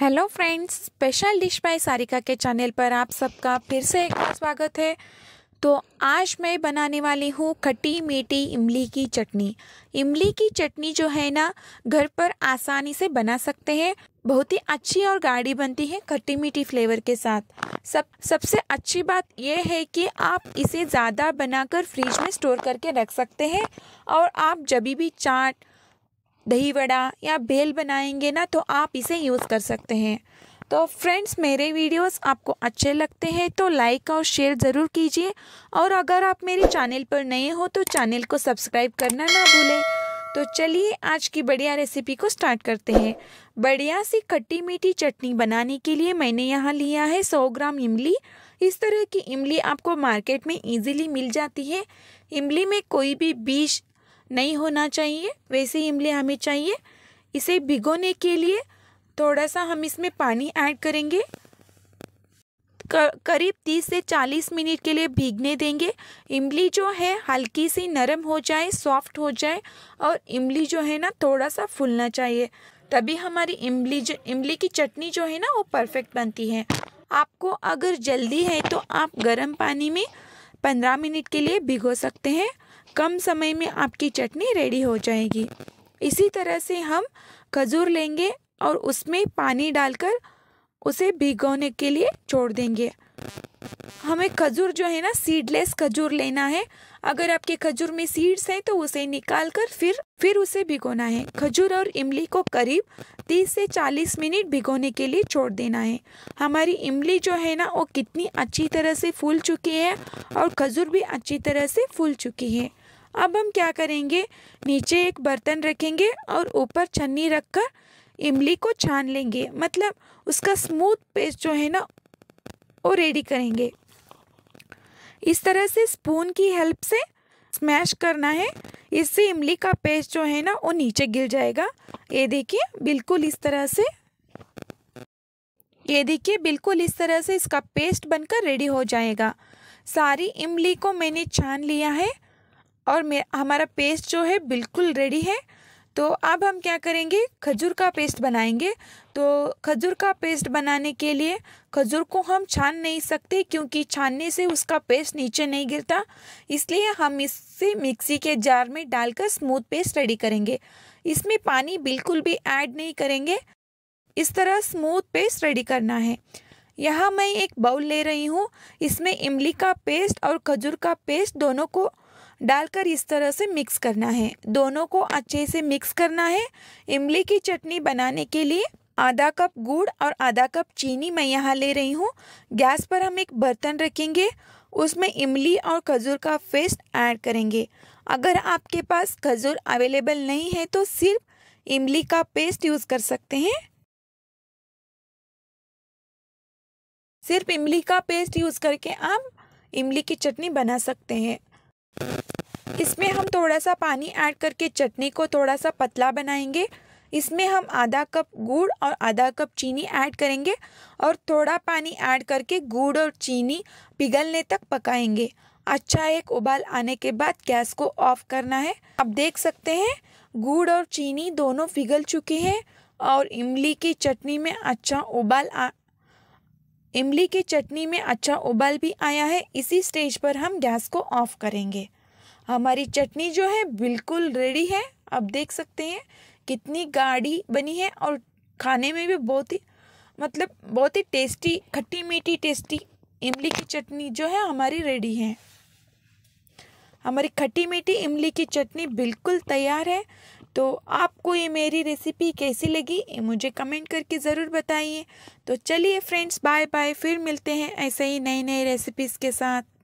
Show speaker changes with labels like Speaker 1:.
Speaker 1: hello friends special dish by Sarika के channel पर आप सबका फिर से एक बार स्वागत है तो आज मैं बनाने वाली हूँ खट्टी मीठी इमली की चटनी इमली की चटनी जो है ना घर पर आसानी से बना सकते हैं बहुत ही अच्छी और गाढ़ी बनती है खट्टी मीठी फ्लेवर के साथ सब सबसे अच्छी बात यह है कि आप इसे ज़्यादा बनाकर फ्रिज में स्टोर करके रख सकते हैं और आप जब भी चाट दही वड़ा या भेल बनाएंगे ना तो आप इसे यूज़ कर सकते हैं तो फ्रेंड्स मेरे वीडियोस आपको अच्छे लगते हैं तो लाइक और शेयर ज़रूर कीजिए और अगर आप मेरे चैनल पर नए हो तो चैनल को सब्सक्राइब करना ना भूलें तो चलिए आज की बढ़िया रेसिपी को स्टार्ट करते हैं बढ़िया सी खट्टी मीठी चटनी बनाने के लिए मैंने यहाँ लिया है 100 ग्राम इमली इस तरह की इमली आपको मार्केट में इजीली मिल जाती है इमली में कोई भी बीज नहीं होना चाहिए वैसे ही इमली हमें चाहिए इसे भिगोने के लिए थोड़ा सा हम इसमें पानी ऐड करेंगे करीब 30 से 40 मिनट के लिए भीगने देंगे इमली जो है हल्की सी नरम हो जाए सॉफ्ट हो जाए और इमली जो है ना थोड़ा सा फूलना चाहिए तभी हमारी इमली जो इमली की चटनी जो है ना वो परफेक्ट बनती है आपको अगर जल्दी है तो आप गर्म पानी में 15 मिनट के लिए भिगो सकते हैं कम समय में आपकी चटनी रेडी हो जाएगी इसी तरह से हम खजूर लेंगे और उसमें पानी डालकर उसे भिगोने के लिए छोड़ देंगे हमें खजूर जो है ना सीडलेस खजूर लेना है अगर आपके खजूर में सीड्स हैं तो उसे निकाल कर फिर फिर उसे भिगोना है खजूर और इमली को करीब 30 से 40 मिनट भिगोने के लिए छोड़ देना है हमारी इमली जो है ना वो कितनी अच्छी तरह से फूल चुकी है और खजूर भी अच्छी तरह से फूल चुकी है अब हम क्या करेंगे नीचे एक बर्तन रखेंगे और ऊपर छन्नी कर इमली को छान लेंगे मतलब उसका स्मूथ पेस्ट जो है ना वो रेडी करेंगे इस तरह से स्पून की हेल्प से स्मैश करना है इससे इमली का पेस्ट जो है ना वो नीचे गिर जाएगा ये देखिए बिल्कुल इस तरह से ये देखिए बिल्कुल इस तरह से इसका पेस्ट बनकर रेडी हो जाएगा सारी इमली को मैंने छान लिया है और हमारा पेस्ट जो है बिल्कुल रेडी है तो अब हम क्या करेंगे खजूर का पेस्ट बनाएंगे तो खजूर का पेस्ट बनाने के लिए खजूर को हम छान नहीं सकते क्योंकि छानने से उसका पेस्ट नीचे नहीं गिरता इसलिए हम इसे मिक्सी के जार में डालकर स्मूथ पेस्ट रेडी करेंगे इसमें पानी बिल्कुल भी ऐड नहीं करेंगे इस तरह स्मूथ पेस्ट रेडी करना है यहाँ मैं एक बाउल ले रही हूँ इसमें इमली का पेस्ट और खजूर का पेस्ट दोनों को डालकर इस तरह से मिक्स करना है दोनों को अच्छे से मिक्स करना है इमली की चटनी बनाने के लिए आधा कप गुड़ और आधा कप चीनी मैं यहाँ ले रही हूँ गैस पर हम एक बर्तन रखेंगे उसमें इमली और खजूर का पेस्ट ऐड करेंगे अगर आपके पास खजूर अवेलेबल नहीं है तो सिर्फ इमली का पेस्ट यूज़ कर सकते हैं सिर्फ इमली का पेस्ट यूज़ करके आप इमली की चटनी बना सकते हैं इसमें हम थोड़ा सा पानी ऐड करके चटनी को थोड़ा सा पतला बनाएंगे इसमें हम आधा कप गुड़ और आधा कप चीनी ऐड करेंगे और थोड़ा पानी ऐड करके गुड़ और चीनी पिघलने तक पकाएंगे अच्छा एक उबाल आने के बाद गैस को ऑफ करना है आप देख सकते हैं गुड़ और चीनी दोनों पिघल चुके हैं और इमली की चटनी में अच्छा उबाल आ, इमली की चटनी में अच्छा उबाल भी आया है इसी स्टेज पर हम गैस को ऑफ करेंगे हमारी चटनी जो है बिल्कुल रेडी है आप देख सकते हैं कितनी गाढ़ी बनी है और खाने में भी बहुत ही मतलब बहुत ही टेस्टी खट्टी मीठी टेस्टी इमली की चटनी जो है हमारी रेडी है हमारी खट्टी मीठी इमली की चटनी बिल्कुल तैयार है तो आपको ये मेरी रेसिपी कैसी लगी ये मुझे कमेंट करके ज़रूर बताइए तो चलिए फ्रेंड्स बाय बाय फिर मिलते हैं ऐसे ही नई नई रेसिपीज़ के साथ